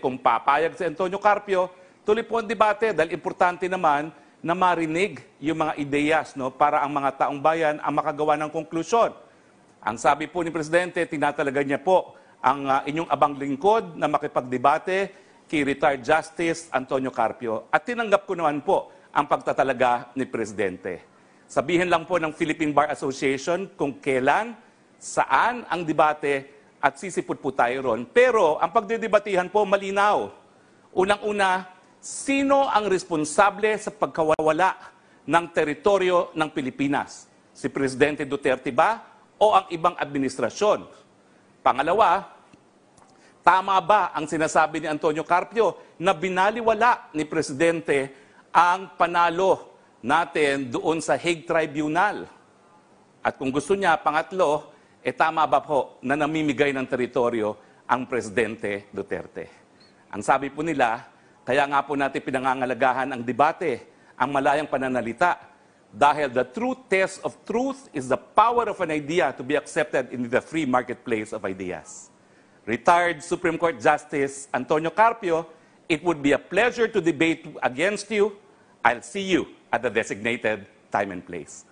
kung papayag si Antonio Carpio, tuloy po ang debate dahil importante naman na marinig yung mga ideyas no, para ang mga taong bayan ang makagawa ng konklusyon. Ang sabi po ni Presidente, tinatalaga niya po ang uh, inyong abang lingkod na makipagdebate kay retired Justice Antonio Carpio. At tinanggap ko naman po ang pagtatalaga ni Presidente. Sabihin lang po ng Philippine Bar Association kung kailan, saan ang debate at sisipot po tayo ron. Pero ang pagdedebatihan po malinaw. Unang-una, sino ang responsable sa pagkawala ng teritoryo ng Pilipinas? Si Presidente Duterte ba o ang ibang administrasyon? Pangalawa, tama ba ang sinasabi ni Antonio Carpio na binaliwala ni Presidente ang panalo natin doon sa Hague Tribunal? At kung gusto niya, pangatlo, E tama ba po na namimigay ng teritoryo ang Presidente Duterte? Ang sabi po nila, kaya nga po natin pinangangalagahan ang debate, ang malayang pananalita, dahil the true test of truth is the power of an idea to be accepted in the free marketplace of ideas. Retired Supreme Court Justice Antonio Carpio, it would be a pleasure to debate against you. I'll see you at the designated time and place.